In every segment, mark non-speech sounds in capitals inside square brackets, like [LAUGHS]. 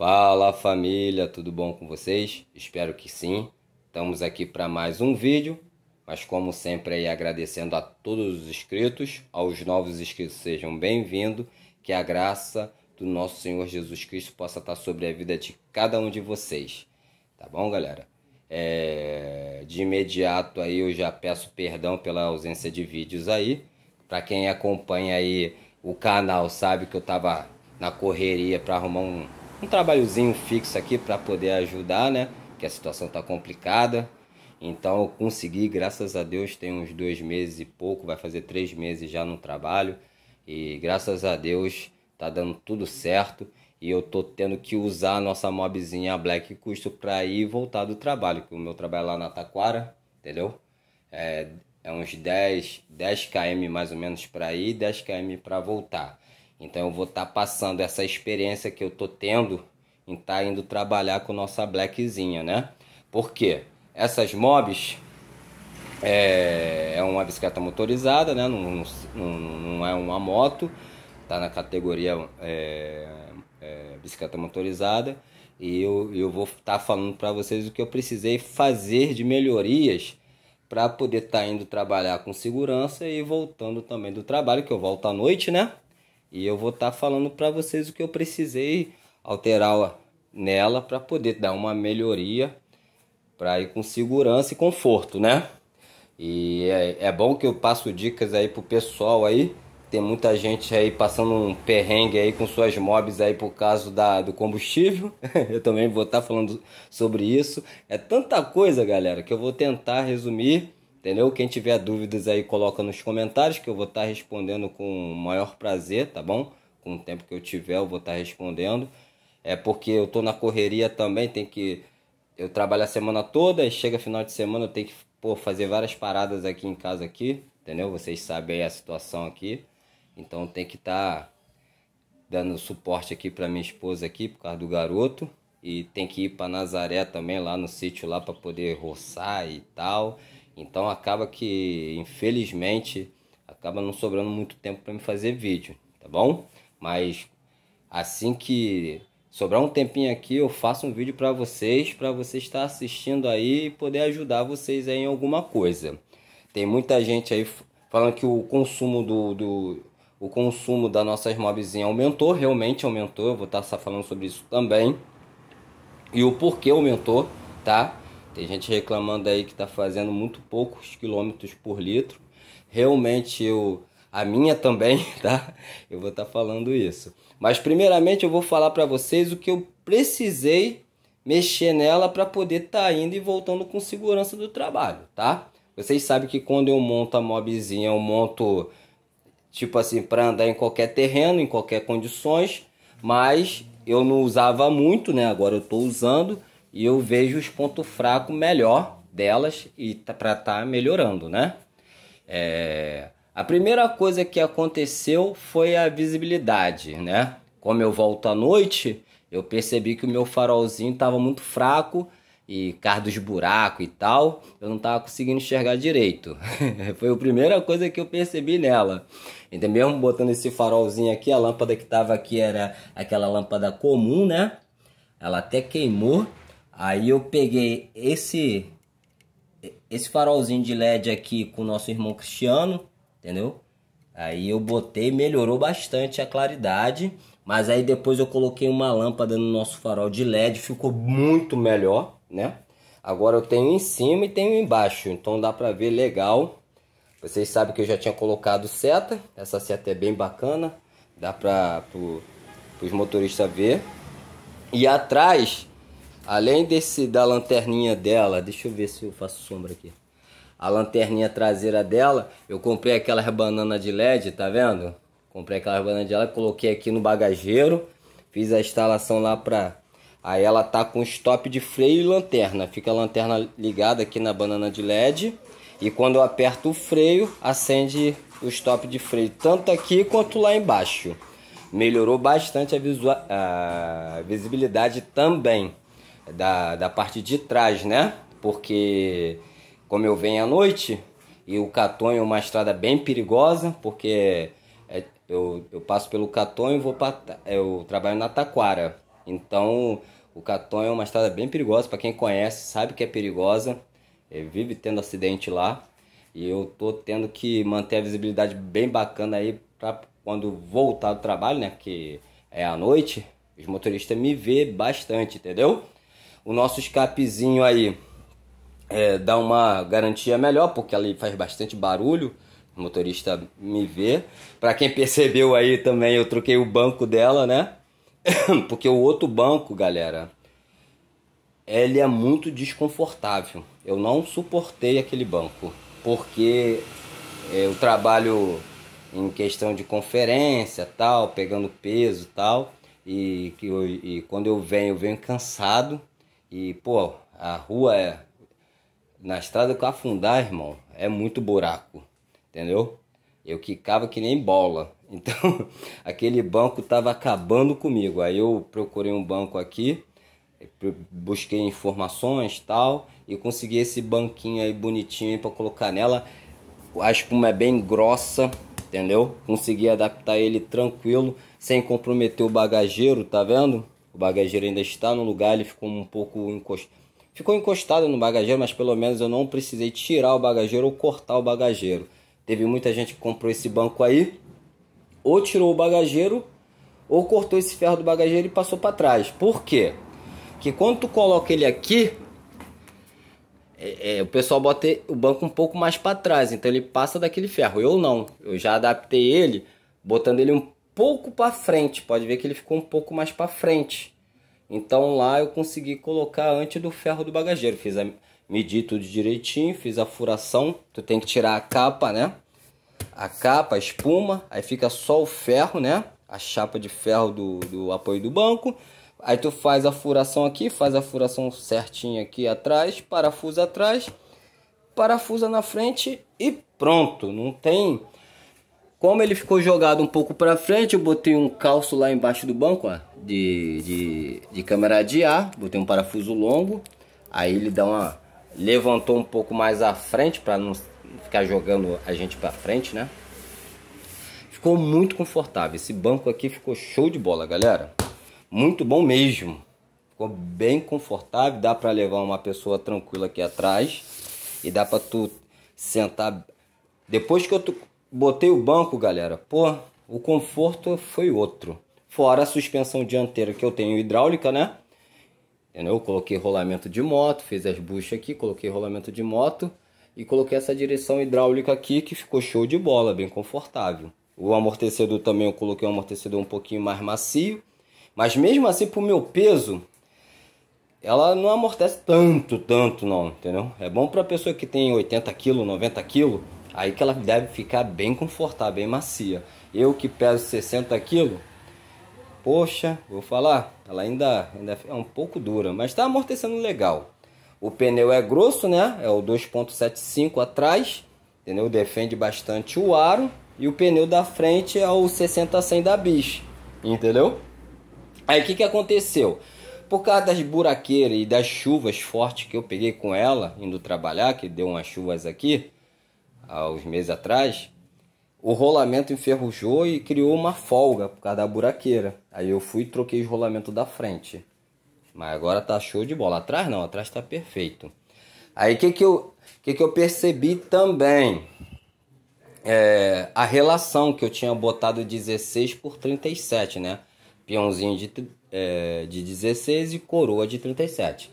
Fala família, tudo bom com vocês? Espero que sim. Estamos aqui para mais um vídeo, mas como sempre aí agradecendo a todos os inscritos, aos novos inscritos sejam bem-vindos, que a graça do nosso Senhor Jesus Cristo possa estar sobre a vida de cada um de vocês. Tá bom, galera? É... de imediato aí eu já peço perdão pela ausência de vídeos aí. Para quem acompanha aí o canal sabe que eu tava na correria para arrumar um um trabalhozinho fixo aqui para poder ajudar, né? Que a situação tá complicada. Então eu consegui, graças a Deus, tem uns dois meses e pouco, vai fazer três meses já no trabalho. E graças a Deus tá dando tudo certo. E eu tô tendo que usar a nossa mobzinha Black Custo para ir voltar do trabalho. Que o meu trabalho é lá na Taquara, entendeu? É, é uns 10, 10 km mais ou menos para ir, 10 km para voltar. Então eu vou estar tá passando essa experiência que eu tô tendo em estar tá indo trabalhar com nossa blackzinha, né? Porque essas mobs é, é uma bicicleta motorizada, né? Não, não, não é uma moto, tá na categoria é, é, bicicleta motorizada. E eu, eu vou estar tá falando para vocês o que eu precisei fazer de melhorias para poder estar tá indo trabalhar com segurança e voltando também do trabalho, que eu volto à noite, né? E eu vou estar tá falando para vocês o que eu precisei alterar nela para poder dar uma melhoria para ir com segurança e conforto, né? E é, é bom que eu passo dicas aí pro pessoal aí. Tem muita gente aí passando um perrengue aí com suas mobs aí por causa da, do combustível. [LAUGHS] eu também vou estar tá falando sobre isso. É tanta coisa, galera, que eu vou tentar resumir Entendeu? Quem tiver dúvidas aí, coloca nos comentários que eu vou estar tá respondendo com o maior prazer, tá bom? Com o tempo que eu tiver, eu vou estar tá respondendo. É porque eu tô na correria também, tem que. Eu trabalho a semana toda e chega final de semana eu tenho que pô, fazer várias paradas aqui em casa aqui, entendeu? Vocês sabem aí a situação aqui. Então tem que estar tá dando suporte aqui para minha esposa aqui por causa do garoto e tem que ir para Nazaré também lá no sítio lá para poder roçar e tal. Então acaba que, infelizmente, acaba não sobrando muito tempo para me fazer vídeo, tá bom? Mas assim que sobrar um tempinho aqui, eu faço um vídeo para vocês, para vocês estar assistindo aí e poder ajudar vocês aí em alguma coisa. Tem muita gente aí falando que o consumo do, do o consumo das nossas mobzinhas aumentou, realmente aumentou, eu vou estar falando sobre isso também. E o porquê aumentou, tá? Tem gente reclamando aí que está fazendo muito poucos quilômetros por litro. Realmente eu a minha também, [LAUGHS] tá? Eu vou estar tá falando isso. Mas primeiramente eu vou falar para vocês o que eu precisei mexer nela para poder estar tá indo e voltando com segurança do trabalho, tá? Vocês sabem que quando eu monto a mobzinha, eu monto tipo assim para andar em qualquer terreno, em qualquer condições, mas eu não usava muito, né? Agora eu estou usando e eu vejo os pontos fracos melhor delas e tá, para estar tá melhorando, né? É, a primeira coisa que aconteceu foi a visibilidade, né? Como eu volto à noite, eu percebi que o meu farolzinho estava muito fraco e carro dos buracos e tal, eu não estava conseguindo enxergar direito. [LAUGHS] Foi a primeira coisa que eu percebi nela. Então, mesmo botando esse farolzinho aqui, a lâmpada que estava aqui era aquela lâmpada comum, né? Ela até queimou, Aí eu peguei esse esse farolzinho de LED aqui com o nosso irmão Cristiano, entendeu? Aí eu botei, melhorou bastante a claridade, mas aí depois eu coloquei uma lâmpada no nosso farol de LED, ficou muito melhor, né? Agora eu tenho em cima e tenho embaixo, então dá pra ver legal. Vocês sabem que eu já tinha colocado seta, essa seta é bem bacana, dá pra pro, os motoristas ver. E atrás Além desse da lanterninha dela, deixa eu ver se eu faço sombra aqui. A lanterninha traseira dela, eu comprei aquelas bananas de LED, tá vendo? Comprei aquelas bananas de LED, coloquei aqui no bagageiro, fiz a instalação lá pra... Aí ela tá com stop de freio e lanterna. Fica a lanterna ligada aqui na banana de LED. E quando eu aperto o freio, acende o stop de freio, tanto aqui quanto lá embaixo. Melhorou bastante a, a visibilidade também da, da parte de trás, né? Porque como eu venho à noite e o Catonho é uma estrada bem perigosa, porque é, eu, eu passo pelo Catonho e vou para eu trabalho na Taquara. Então, o Catonho é uma estrada bem perigosa, para quem conhece, sabe que é perigosa. É, vive tendo acidente lá. E eu tô tendo que manter a visibilidade bem bacana aí para quando voltar do trabalho, né, que é à noite, os motoristas me vê bastante, entendeu? o nosso escapezinho aí é, dá uma garantia melhor, porque ali faz bastante barulho. O motorista me vê. Para quem [LAUGHS] percebeu aí também, eu troquei o banco dela, né? [COUGHS] porque o outro banco, galera, ele é muito desconfortável. Eu não suportei aquele banco, porque é, eu trabalho em questão de conferência, tal, pegando peso, tal, e, e, e quando eu venho, eu venho cansado e, pô, a rua é. Na estrada que afundar, irmão, é muito buraco, entendeu? Eu quicava que nem bola. [LAUGHS] Então, aquele banco tava acabando comigo. Aí eu procurei um banco aqui, busquei informações tal, e consegui esse banquinho aí bonitinho para colocar nela. A espuma é bem grossa, entendeu? Consegui adaptar ele tranquilo, sem comprometer o bagageiro, tá vendo? O bagageiro ainda está no lugar, ele ficou um pouco encostado. Ficou encostado no bagageiro, mas pelo menos eu não precisei tirar o bagageiro ou cortar o bagageiro. Teve muita gente que comprou esse banco aí, ou tirou o bagageiro, ou cortou esse ferro do bagageiro e passou para trás. Por quê? Que quando tu coloca ele aqui, é, é, o pessoal bota o banco um pouco mais para trás, então ele passa daquele ferro. Eu não, eu já adaptei ele, botando ele um pouco para frente. Pode ver que ele ficou um pouco mais para frente. Então lá eu consegui colocar antes do ferro do bagageiro. Fiz a medida tudo direitinho, fiz a furação. Tu tem que tirar a capa, né? A capa, a espuma, aí fica só o ferro, né? A chapa de ferro do, do apoio do banco. Aí tu faz a furação aqui, faz a furação certinha aqui atrás, parafusa atrás, parafusa na frente e pronto. Não tem como ele ficou jogado um pouco para frente, eu botei um calço lá embaixo do banco, ó, de, de, de câmera de ar, botei um parafuso longo, aí ele dá uma levantou um pouco mais à frente para não ficar jogando a gente para frente, né? Ficou muito confortável. Esse banco aqui ficou show de bola, galera. Muito bom mesmo. Ficou bem confortável, dá para levar uma pessoa tranquila aqui atrás e dá para tu sentar depois que eu tu Botei o banco, galera. Pô, o conforto foi outro. Fora a suspensão dianteira que eu tenho hidráulica, né? Eu coloquei rolamento de moto, fiz as buchas aqui, coloquei rolamento de moto e coloquei essa direção hidráulica aqui que ficou show de bola, bem confortável. O amortecedor também eu coloquei um amortecedor um pouquinho mais macio, mas mesmo assim pro meu peso, ela não amortece tanto, tanto não, entendeu? É bom pra pessoa que tem 80 kg, 90 kg, Aí que ela deve ficar bem confortável, bem macia. Eu que peso 60 quilos, poxa, vou falar, ela ainda, ainda é um pouco dura, mas está amortecendo legal. O pneu é grosso, né? É o 2.75 atrás, entendeu? Defende bastante o aro. E o pneu da frente é o 60-100 da Bis, entendeu? Aí o que, que aconteceu? Por causa das buraqueiras e das chuvas fortes que eu peguei com ela, indo trabalhar, que deu umas chuvas aqui, há uns meses atrás, o rolamento enferrujou e criou uma folga por causa da buraqueira. Aí eu fui e troquei o rolamento da frente. Mas agora tá show de bola. Atrás não, atrás tá perfeito. Aí o que que eu, que que eu percebi também? É, a relação que eu tinha botado 16 por 37, né? Peãozinho de, é, de 16 e coroa de 37.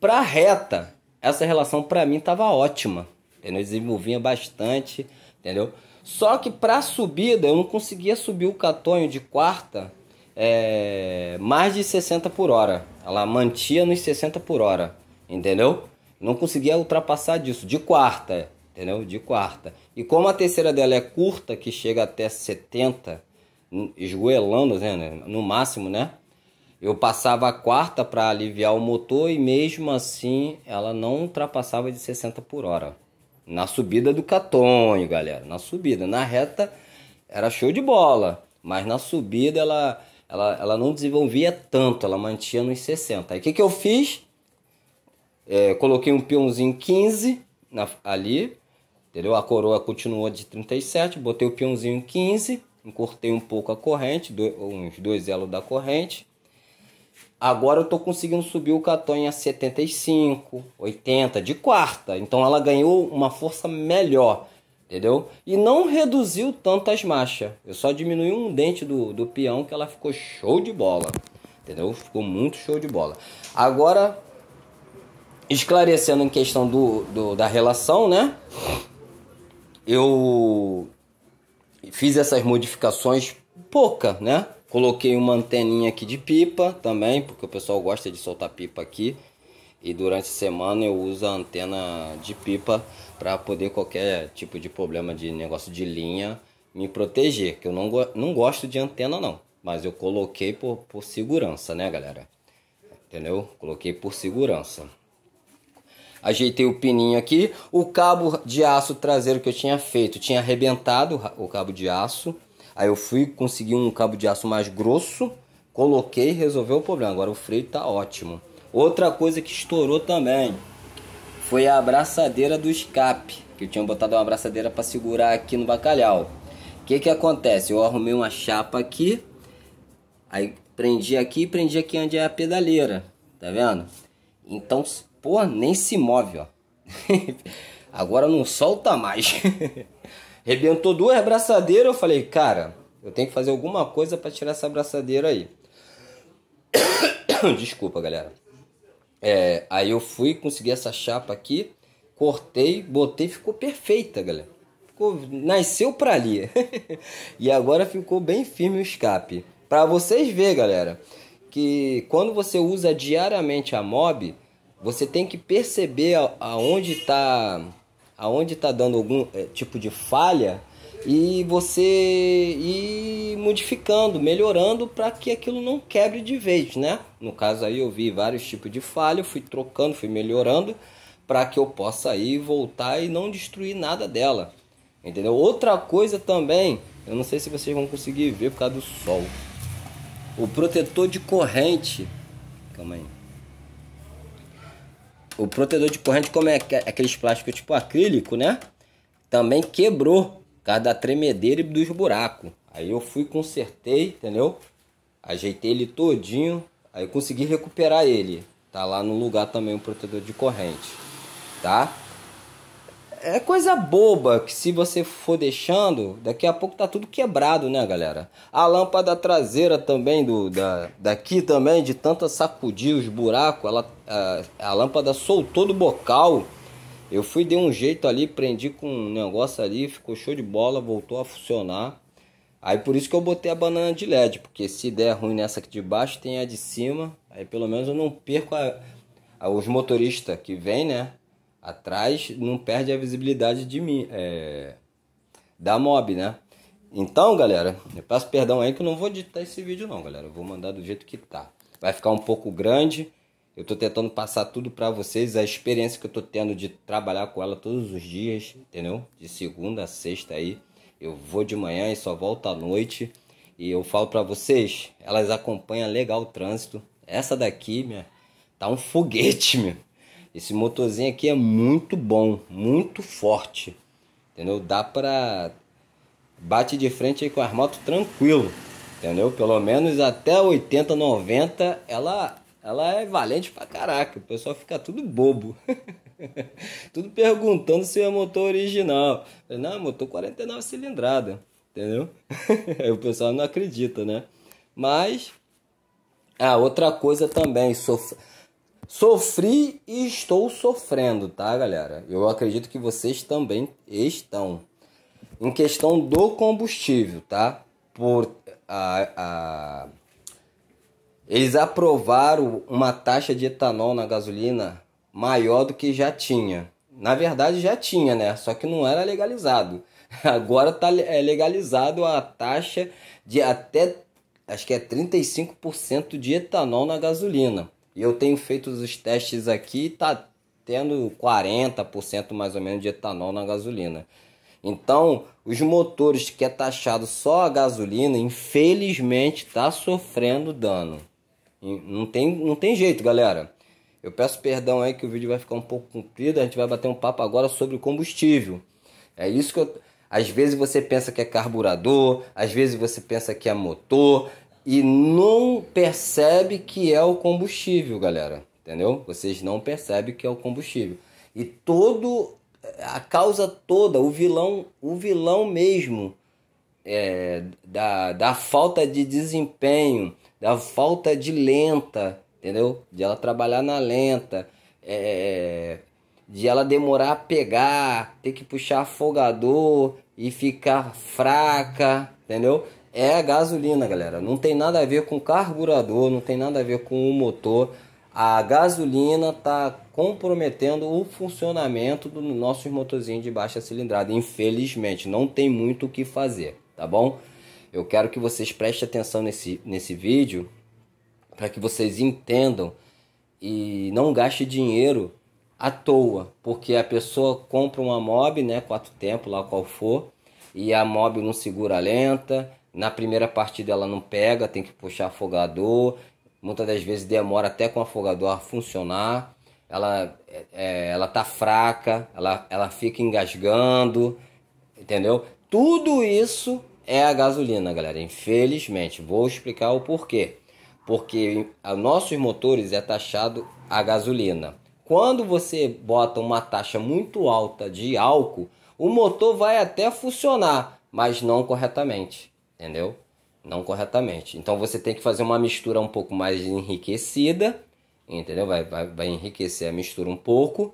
Pra reta, essa relação para mim tava ótima. Entendeu? desenvolvia bastante, entendeu? Só que para subida eu não conseguia subir o catonho de quarta é, mais de 60 por hora. Ela mantia nos 60 por hora, entendeu? Não conseguia ultrapassar disso de quarta, entendeu? De quarta. E como a terceira dela é curta, que chega até 70, esgoelando, né, né? no máximo, né? Eu passava a quarta para aliviar o motor e mesmo assim ela não ultrapassava de 60 por hora. Na subida do Catonho, galera. Na subida. Na reta era show de bola. Mas na subida ela, ela, ela não desenvolvia tanto. Ela mantinha nos 60. Aí o que, que eu fiz? É, coloquei um peãozinho 15 na, ali. Entendeu? A coroa continuou de 37. Botei o peãozinho 15. Encurtei um pouco a corrente. Do, uns dois elos da corrente. Agora eu tô conseguindo subir o Catonha 75, 80 de quarta. Então ela ganhou uma força melhor, entendeu? E não reduziu tanto as marchas. Eu só diminui um dente do, do peão que ela ficou show de bola, entendeu? Ficou muito show de bola. Agora, esclarecendo em questão do, do da relação, né? Eu fiz essas modificações pouca, né? Coloquei uma anteninha aqui de pipa também, porque o pessoal gosta de soltar pipa aqui. E durante a semana eu uso a antena de pipa para poder qualquer tipo de problema de negócio de linha me proteger. Que eu não, não gosto de antena não, mas eu coloquei por, por segurança, né galera? Entendeu? Coloquei por segurança. Ajeitei o pininho aqui. O cabo de aço traseiro que eu tinha feito tinha arrebentado o cabo de aço. Aí eu fui conseguir um cabo de aço mais grosso, coloquei e resolveu o problema. Agora o freio tá ótimo. Outra coisa que estourou também foi a abraçadeira do escape, que eu tinha botado uma abraçadeira para segurar aqui no bacalhau. O que que acontece? Eu arrumei uma chapa aqui, aí prendi aqui e prendi aqui onde é a pedaleira, tá vendo? Então, pô, nem se move, ó. [LAUGHS] Agora não solta mais. [LAUGHS] Rebentou duas abraçadeiras, eu falei, cara, eu tenho que fazer alguma coisa para tirar essa abraçadeira aí. [COUGHS] Desculpa, galera. É, aí eu fui, consegui essa chapa aqui, cortei, botei, ficou perfeita, galera. Ficou, nasceu para ali. [LAUGHS] e agora ficou bem firme o escape. Para vocês ver, galera, que quando você usa diariamente a mob, você tem que perceber aonde está aonde está dando algum é, tipo de falha e você ir modificando, melhorando para que aquilo não quebre de vez, né? No caso aí eu vi vários tipos de falha, fui trocando, fui melhorando para que eu possa ir voltar e não destruir nada dela. Entendeu? Outra coisa também, eu não sei se vocês vão conseguir ver por causa do sol. O protetor de corrente. Calma aí. O protetor de corrente, como é aqueles plásticos tipo acrílico, né? Também quebrou por causa da tremedeira e dos buracos. Aí eu fui, consertei, entendeu? Ajeitei ele todinho. Aí eu consegui recuperar ele. Tá lá no lugar também o protetor de corrente, tá? é coisa boba que se você for deixando, daqui a pouco tá tudo quebrado, né, galera? A lâmpada traseira também do da, daqui também de tanto sacudir os buracos, ela a, a lâmpada soltou do bocal. Eu fui dei um jeito ali, prendi com um negócio ali, ficou show de bola, voltou a funcionar. Aí por isso que eu botei a banana de LED, porque se der ruim nessa aqui de baixo, tem a de cima. Aí pelo menos eu não perco a, a, os motoristas que vem, né? Atrás não perde a visibilidade de mim, é, da mob, né? Então, galera, eu peço perdão aí que eu não vou editar esse vídeo não, galera. Eu vou mandar do jeito que tá. Vai ficar um pouco grande. Eu tô tentando passar tudo para vocês, a experiência que eu tô tendo de trabalhar com ela todos os dias, entendeu? De segunda a sexta aí. Eu vou de manhã e só volto à noite. E eu falo para vocês, elas acompanham legal o trânsito. Essa daqui, minha, tá um foguete, meu. Esse motorzinho aqui é muito bom, muito forte. Entendeu? Dá pra. Bate de frente aí com as motos tranquilo. Entendeu? Pelo menos até 80, 90 ela, ela é valente pra caraca. O pessoal fica tudo bobo. [LAUGHS] tudo perguntando se é motor original. Não, motor 49 cilindrada. Entendeu? [LAUGHS] o pessoal não acredita, né? Mas. Ah, outra coisa também. Sofre Sofri e estou sofrendo, tá, galera? Eu acredito que vocês também estão. Em questão do combustível, tá? Por a, a... Eles aprovaram uma taxa de etanol na gasolina maior do que já tinha. Na verdade, já tinha, né? Só que não era legalizado. [LAUGHS] Agora tá é legalizado a taxa de até acho que é 35% de etanol na gasolina. E eu tenho feito os testes aqui, tá tendo 40% mais ou menos de etanol na gasolina. Então, os motores que é taxado só a gasolina, infelizmente, está sofrendo dano. Não tem, não tem jeito, galera. Eu peço perdão aí que o vídeo vai ficar um pouco comprido. A gente vai bater um papo agora sobre combustível. É isso que eu. Às vezes você pensa que é carburador, às vezes você pensa que é motor, e não percebe que é o combustível, galera. Entendeu? Vocês não percebem que é o combustível. E todo a causa toda, o vilão, o vilão mesmo é, da, da falta de desempenho, da falta de lenta, entendeu? De ela trabalhar na lenta, é, de ela demorar a pegar, ter que puxar afogador e ficar fraca, entendeu? é a gasolina, galera. Não tem nada a ver com carburador, não tem nada a ver com o motor. A gasolina está comprometendo o funcionamento do nossos motorzinho de baixa cilindrada. Infelizmente, não tem muito o que fazer, tá bom? Eu quero que vocês prestem atenção nesse, nesse vídeo para que vocês entendam e não gaste dinheiro à toa, porque a pessoa compra uma mob, né, quatro tempos, lá qual for, e a mob não segura lenta, na primeira partida ela não pega, tem que puxar afogador. Muitas das vezes demora até com o afogador a funcionar. Ela, é, é ela tá fraca, ela, ela fica engasgando, entendeu? Tudo isso é a gasolina, galera. Infelizmente, vou explicar o porquê. Porque a nossos motores é taxado a gasolina. Quando você bota uma taxa muito alta de álcool, o motor vai até funcionar, mas não corretamente entendeu? Não corretamente. Então você tem que fazer uma mistura um pouco mais enriquecida, entendeu? Vai, vai, vai enriquecer a mistura um pouco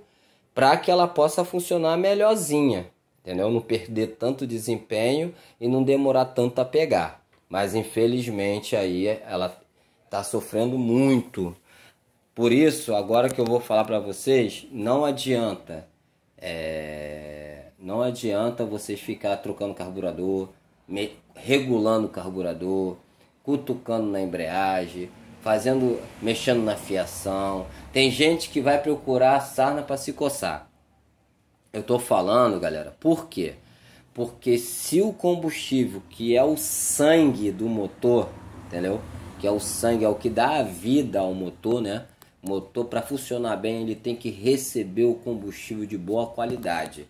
para que ela possa funcionar melhorzinha, entendeu? Não perder tanto desempenho e não demorar tanto a pegar. Mas infelizmente aí ela está sofrendo muito. Por isso, agora que eu vou falar para vocês, não adianta. É... Não adianta vocês ficar trocando carburador, regulando o carburador, cutucando na embreagem, fazendo, mexendo na fiação. Tem gente que vai procurar a sarna para se coçar. Eu estou falando, galera, por quê? Porque se o combustível, que é o sangue do motor, entendeu? Que é o sangue, é o que dá a vida ao motor, né? O motor para funcionar bem, ele tem que receber o combustível de boa qualidade.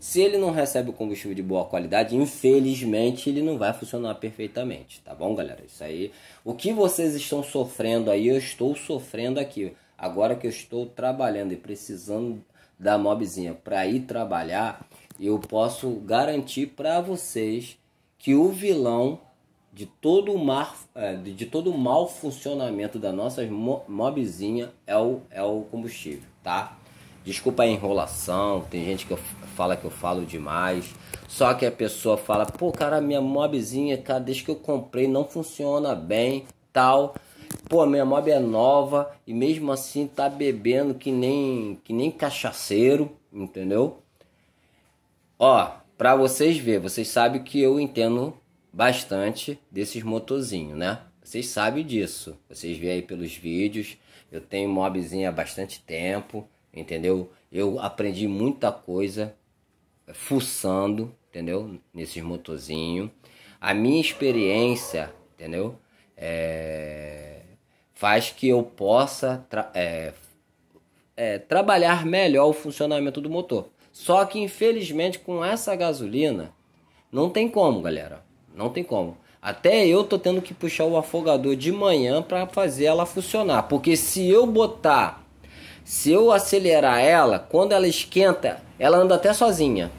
Se ele não recebe o combustível de boa qualidade, infelizmente ele não vai funcionar perfeitamente, tá bom, galera? Isso aí. O que vocês estão sofrendo aí, eu estou sofrendo aqui. Agora que eu estou trabalhando e precisando da mobzinha para ir trabalhar, eu posso garantir para vocês que o vilão de todo o mar, é, de todo o mau funcionamento da nossa mobzinha é o, é o combustível, tá? Desculpa a enrolação, tem gente que eu fala que eu falo demais. Só que a pessoa fala, pô, cara, minha mobzinha, cara, desde que eu comprei não funciona bem, tal. Pô, minha mob é nova e mesmo assim tá bebendo que nem que nem cachaceiro, entendeu? Ó, para vocês verem vocês sabem que eu entendo bastante desses motorzinhos, né? Vocês sabem disso. Vocês veem aí pelos vídeos, eu tenho mobzinha há bastante tempo, entendeu? Eu aprendi muita coisa fuçando, entendeu? Nesses motorzinhos. A minha experiência, entendeu? É, faz que eu possa tra é, é, trabalhar melhor o funcionamento do motor. Só que infelizmente com essa gasolina não tem como, galera. Não tem como. Até eu tô tendo que puxar o afogador de manhã para fazer ela funcionar, porque se eu botar, se eu acelerar ela, quando ela esquenta, ela anda até sozinha.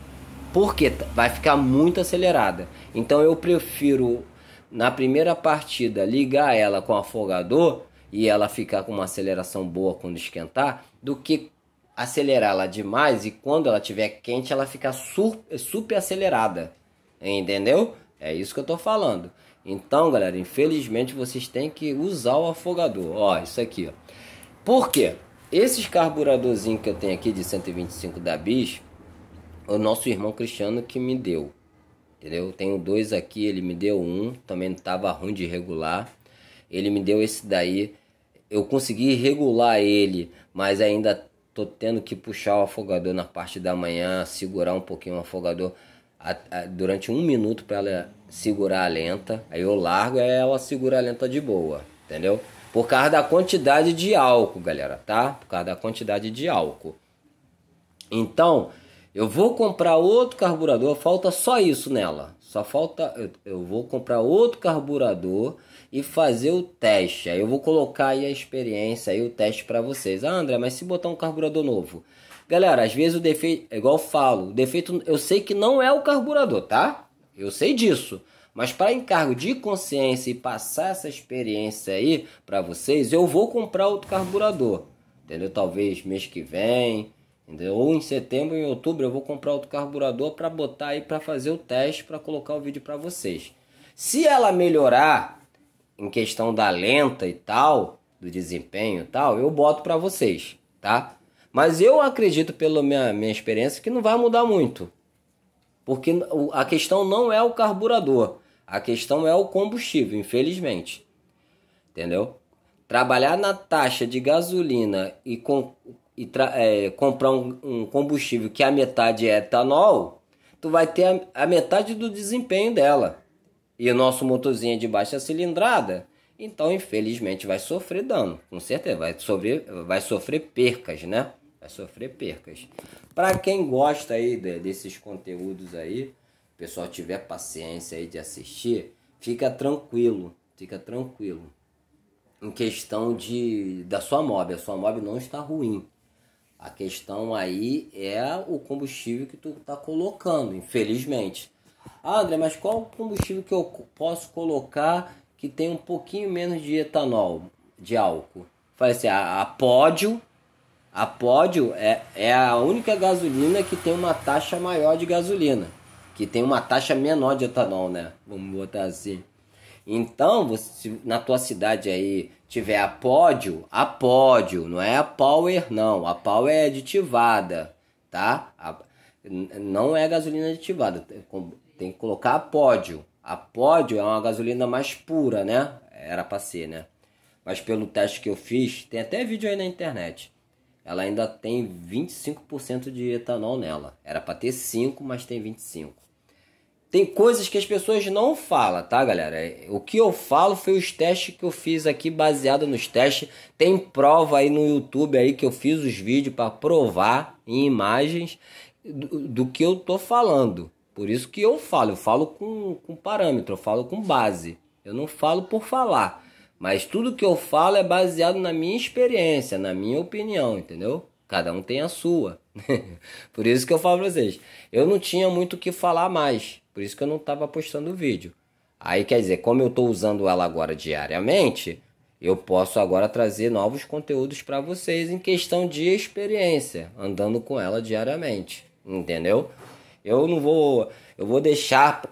Porque vai ficar muito acelerada. Então eu prefiro na primeira partida ligar ela com afogador e ela ficar com uma aceleração boa quando esquentar, do que acelerá-la demais e quando ela estiver quente ela ficar super acelerada. Entendeu? É isso que eu tô falando. Então, galera, infelizmente vocês têm que usar o afogador. Ó, isso aqui, ó. Por quê? Esses carburadorzinhos que eu tenho aqui de 125 da Bis, o nosso irmão Cristiano que me deu. Entendeu? Tenho dois aqui, ele me deu um, também tava ruim de regular. Ele me deu esse daí. Eu consegui regular ele, mas ainda tô tendo que puxar o afogador na parte da manhã, segurar um pouquinho o afogador a, a, durante um minuto para ela segurar a lenta. Aí eu largo e ela segura a lenta de boa, entendeu? Por causa da quantidade de álcool, galera, tá? Por causa da quantidade de álcool. Então, eu vou comprar outro carburador, falta só isso nela. Só falta. Eu, eu vou comprar outro carburador e fazer o teste. Aí eu vou colocar aí a experiência e o teste para vocês. Ah, André, mas se botar um carburador novo. Galera, às vezes o defeito, é igual eu falo, o defeito eu sei que não é o carburador, tá? Eu sei disso. Mas para encargo de consciência e passar essa experiência aí para vocês, eu vou comprar outro carburador. Entendeu? Talvez mês que vem, ou em setembro, em outubro, eu vou comprar outro carburador para botar aí para fazer o teste, para colocar o vídeo para vocês. Se ela melhorar em questão da lenta e tal, do desempenho e tal, eu boto para vocês, tá? Mas eu acredito, pela minha, minha experiência, que não vai mudar muito. Porque a questão não é o carburador, a questão é o combustível, infelizmente. Entendeu? Trabalhar na taxa de gasolina e com, e é, comprar um, um, combustível que a metade é etanol, tu vai ter a, a metade do desempenho dela. E o nosso motorzinho é de baixa cilindrada, então infelizmente vai sofrer dano, com certeza, vai sofrer, vai sofrer percas, né? Vai sofrer percas. Para quem gosta aí de, desses conteúdos aí, pessoal tiver paciência aí de assistir, fica tranquilo, fica tranquilo. Em questão de da sua mob, a sua mob não está ruim a questão aí é o combustível que tu tá colocando, infelizmente. Ah, André, mas qual combustível que eu posso colocar que tem um pouquinho menos de etanol, de álcool? Faz assim, a, a pódio, a pódio é, é a única gasolina que tem uma taxa maior de gasolina, que tem uma taxa menor de etanol, né? Vamos botar assim. Então, você, se na tua cidade aí tiver a pódio, a pódio, não é a power não, a power é aditivada, tá? A, não é gasolina aditivada, tem que colocar a pódio. A pódio é uma gasolina mais pura, né? Era pra ser, né? Mas pelo teste que eu fiz, tem até vídeo aí na internet. Ela ainda tem 25% de etanol nela. Era para ter 5, mas tem 25. Tem coisas que as pessoas não falam, tá, galera? É, o que eu falo foi os testes que eu fiz aqui, baseado nos testes. Tem prova aí no YouTube aí que eu fiz os vídeos para provar em imagens do, do, que eu tô falando. Por isso que eu falo, eu falo com, com parâmetro, eu falo com base. Eu não falo por falar. Mas tudo que eu falo é baseado na minha experiência, na minha opinião, entendeu? Cada um tem a sua. [LAUGHS] por isso que eu falo pra vocês. Eu não tinha muito o que falar mais. Por isso que eu não estava postando o vídeo. Aí quer dizer, como eu estou usando ela agora diariamente, eu posso agora trazer novos conteúdos para vocês em questão de experiência, andando com ela diariamente, entendeu? Eu não vou, eu vou deixar,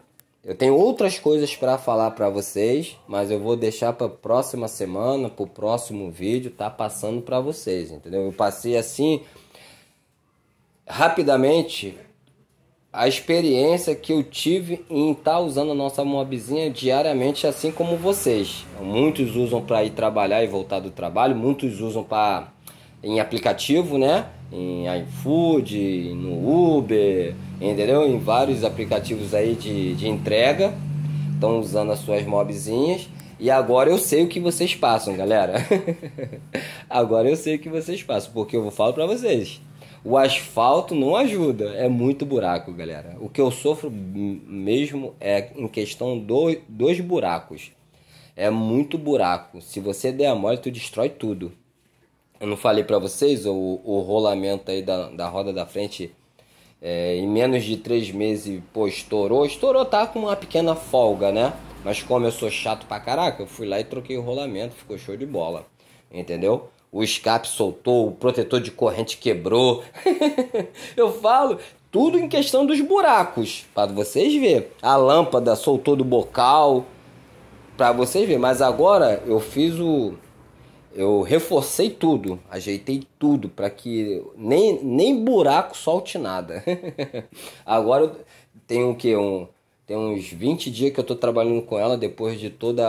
eu tenho outras coisas para falar para vocês, mas eu vou deixar para próxima semana, para o próximo vídeo, tá passando para vocês, entendeu? Eu passei assim rapidamente a experiência que eu tive em estar tá usando a nossa mobzinha diariamente, assim como vocês. Muitos usam para ir trabalhar e voltar do trabalho, muitos usam para em aplicativo, né? Em iFood, no Uber, entendeu? Em vários aplicativos aí de, de entrega, estão usando as suas mobzinhas. E agora eu sei o que vocês passam, galera. [LAUGHS] agora eu sei o que vocês passam, porque eu vou falar para vocês. O asfalto não ajuda, é muito buraco, galera. O que eu sofro mesmo é em questão do, dos buracos. É muito buraco. Se você der a mole, tu destrói tudo. Eu não falei para vocês o, o rolamento aí da, da roda da frente é, em menos de três meses, pô, estourou. Estourou, tá com uma pequena folga, né? Mas como eu sou chato pra caraca, eu fui lá e troquei o rolamento, ficou show de bola, entendeu? o escape soltou, o protetor de corrente quebrou. [LAUGHS] eu falo tudo em questão dos buracos, para vocês ver. A lâmpada soltou do bocal, para vocês ver. Mas agora eu fiz o eu reforcei tudo, ajeitei tudo para que nem, nem buraco solte nada. [LAUGHS] agora eu tenho que um tem uns 20 dias que eu estou trabalhando com ela depois de todas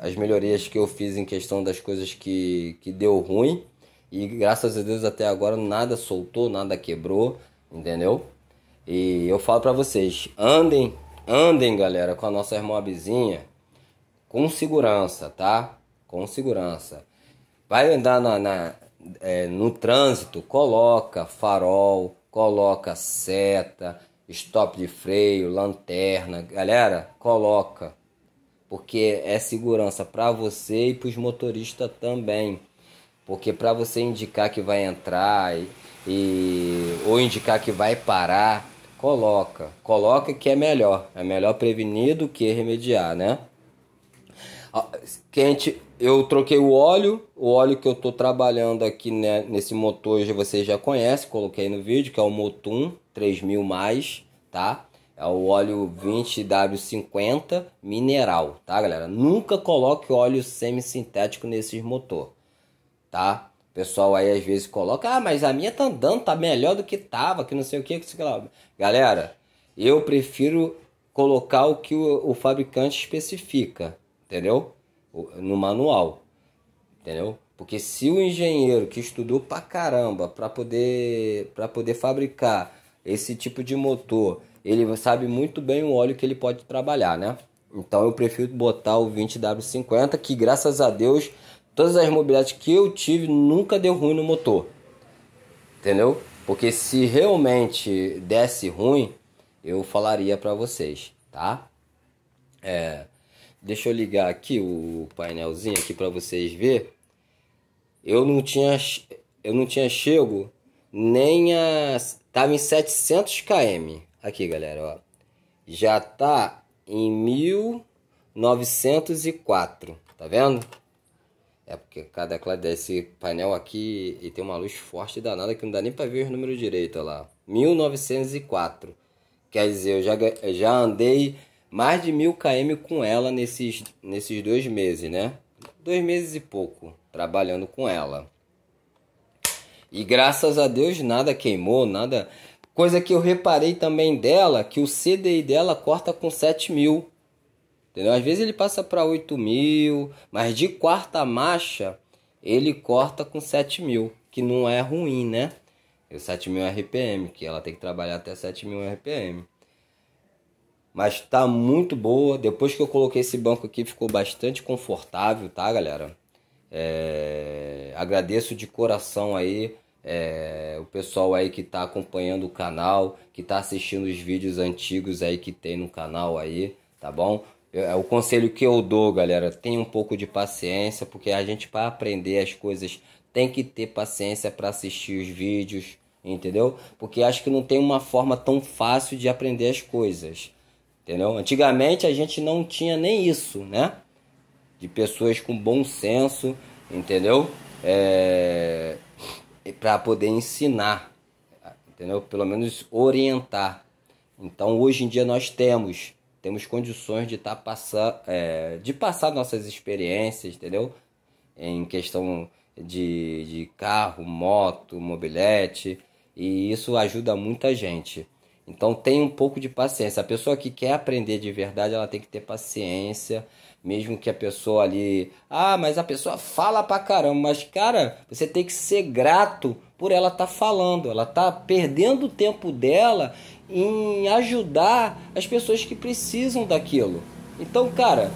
as melhorias que eu fiz em questão das coisas que, que deu ruim. E graças a Deus até agora nada soltou, nada quebrou, entendeu? E eu falo para vocês, andem, andem galera com a nossa irmã vizinha com segurança, tá? Com segurança. Vai andar na, na é, no trânsito, coloca farol, coloca seta, stop de freio, lanterna. Galera, coloca. Porque é segurança para você e para os motoristas também. Porque para você indicar que vai entrar e, e, ou indicar que vai parar, coloca. Coloca que é melhor. É melhor prevenir do que remediar, né? Quente, eu troquei o óleo, o óleo que eu tô trabalhando aqui né, nesse motor hoje você já conhece, coloquei no vídeo, que é o Motum 3000 mais, tá? É o óleo 20W50 mineral, tá, galera? Nunca coloque óleo sintético nesses motor, tá? pessoal aí às vezes coloca, ah, mas a minha tá andando, tá melhor do que tava, que não sei o que, que Galera, eu prefiro colocar o que o, o fabricante especifica, entendeu? No manual, entendeu? Porque se o engenheiro que estudou pra caramba para poder para poder fabricar esse tipo de motor, ele sabe muito bem o óleo que ele pode trabalhar, né? Então eu prefiro botar o 20W50, que graças a Deus, todas as mobilidades que eu tive nunca deu ruim no motor. Entendeu? Porque se realmente desse ruim, eu falaria para vocês, tá? É, Deixa eu ligar aqui o painelzinho aqui para vocês ver. Eu não tinha eu não tinha chego nem a tava em 700 km. Aqui, galera, ó. Já tá em 1904, tá vendo? É porque cada claro desse painel aqui e tem uma luz forte danada que não dá nem para ver os números direito, ó lá. 1904. Quer dizer, eu já, eu já andei mais de mil km com ela nesses, nesses dois meses, né? Dois meses e pouco trabalhando com ela. E graças a Deus nada queimou, nada. Coisa que eu reparei também dela, que o CDI dela corta com 7 mil. Entendeu? Às vezes ele passa para 8 mil, mas de quarta marcha ele corta com 7 mil, que não é ruim, né? E 7 mil RPM, que ela tem que trabalhar até 7 mil RPM mas tá muito boa. Depois que eu coloquei esse banco aqui, ficou bastante confortável, tá, galera? É... Agradeço de coração aí é... o pessoal aí que tá acompanhando o canal, que tá assistindo os vídeos antigos aí que tem no canal aí, tá bom? É o conselho que eu dou, galera, tenha um pouco de paciência, porque a gente para aprender as coisas tem que ter paciência para assistir os vídeos, entendeu? Porque acho que não tem uma forma tão fácil de aprender as coisas. Entendeu? Antigamente a gente não tinha nem isso, né? De pessoas com bom senso, entendeu? É... Para poder ensinar, entendeu? Pelo menos orientar. Então hoje em dia nós temos temos condições de estar tá passar, é, de passar nossas experiências, entendeu? Em questão de, de carro, moto, mobilete, e isso ajuda muita gente. Então tem um pouco de paciência. A pessoa que quer aprender de verdade, ela tem que ter paciência, mesmo que a pessoa ali, ah, mas a pessoa fala pra caramba, mas cara, você tem que ser grato por ela estar tá falando, ela tá perdendo o tempo dela em ajudar as pessoas que precisam daquilo. Então, cara,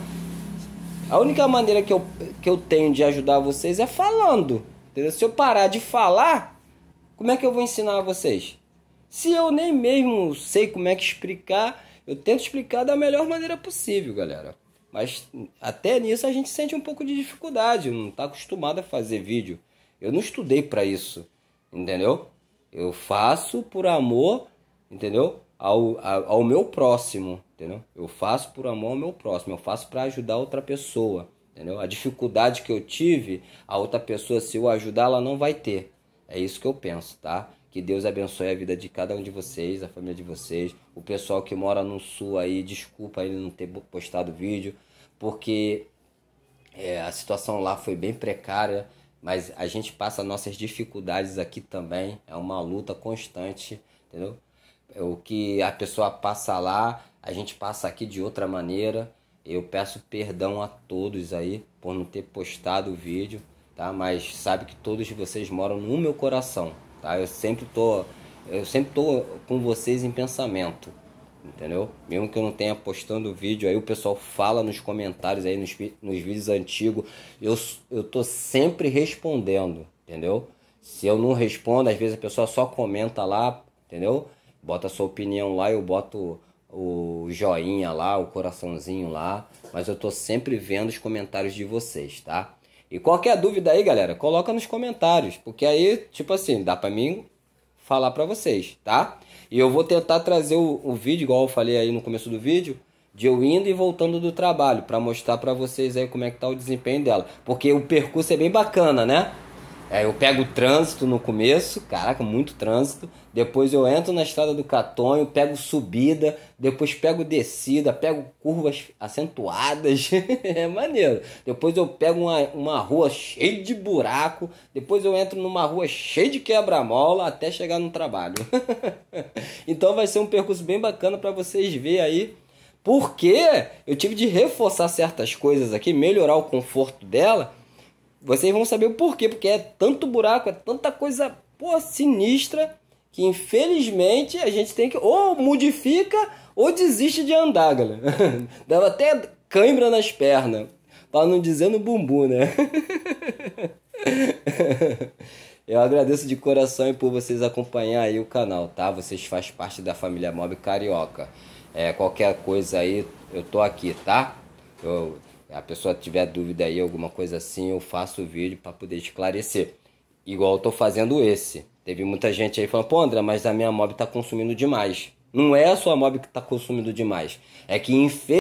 a única maneira que eu, que eu tenho de ajudar vocês é falando. Entendeu? Se eu parar de falar, como é que eu vou ensinar a vocês? Se eu nem mesmo sei como é que explicar, eu tento explicar da melhor maneira possível, galera. Mas até nisso a gente sente um pouco de dificuldade, não está acostumado a fazer vídeo. Eu não estudei para isso, entendeu? Eu faço por amor, entendeu? Ao, ao, ao, meu próximo, entendeu? Eu faço por amor ao meu próximo, eu faço para ajudar outra pessoa, entendeu? A dificuldade que eu tive, a outra pessoa, se eu ajudar, ela não vai ter. É isso que eu penso, tá? Que Deus abençoe a vida de cada um de vocês, a família de vocês. O pessoal que mora no sul aí, desculpa aí não ter postado vídeo, porque é, a situação lá foi bem precária, mas a gente passa nossas dificuldades aqui também. É uma luta constante, entendeu? É o que a pessoa passa lá, a gente passa aqui de outra maneira. Eu peço perdão a todos aí por não ter postado o vídeo, tá? Mas sabe que todos vocês moram no meu coração. Tá? Eu sempre tô eu sempre tô com vocês em pensamento, entendeu? Mesmo que eu não tenha postando vídeo, aí o pessoal fala nos comentários aí nos, nos vídeos antigos, eu eu tô sempre respondendo, entendeu? Se eu não respondo, às vezes a pessoa só comenta lá, entendeu? Bota a sua opinião lá, eu boto o joinha lá, o coraçãozinho lá, mas eu tô sempre vendo os comentários de vocês, tá? E qualquer é dúvida aí, galera, coloca nos comentários, porque aí, tipo assim, dá para mim falar para vocês, tá? E eu vou tentar trazer o, o, vídeo, igual eu falei aí no começo do vídeo, de eu indo e voltando do trabalho, para mostrar para vocês aí como é que tá o desempenho dela. Porque o percurso é bem bacana, né? É, eu pego o trânsito no começo, caraca, muito trânsito. Depois eu entro na estrada do Catonho, pego subida, depois pego descida, pego curvas acentuadas. [LAUGHS] é maneiro. Depois eu pego uma, uma rua cheia de buraco, depois eu entro numa rua cheia de quebra-mola até chegar no trabalho. [LAUGHS] então vai ser um percurso bem bacana para vocês verem aí. Porque eu tive de reforçar certas coisas aqui, melhorar o conforto dela vocês vão saber o porquê, porque é tanto buraco, é tanta coisa pô, sinistra que infelizmente a gente tem que ou modifica ou desiste de andar, galera. [LAUGHS] Dava até cãibra nas pernas, para não dizer no bumbum, né? [LAUGHS] Eu agradeço de coração e por vocês acompanhar aí o canal, tá? Vocês fazem parte da família Mob Carioca. É, qualquer coisa aí, eu tô aqui, tá? Eu a pessoa tiver dúvida aí, alguma coisa assim, eu faço o vídeo para poder esclarecer. Igual eu tô fazendo esse. Teve muita gente aí falando, pô André, mas a minha mob tá consumindo demais. Não é a sua mob que tá consumindo demais. É que infelizmente.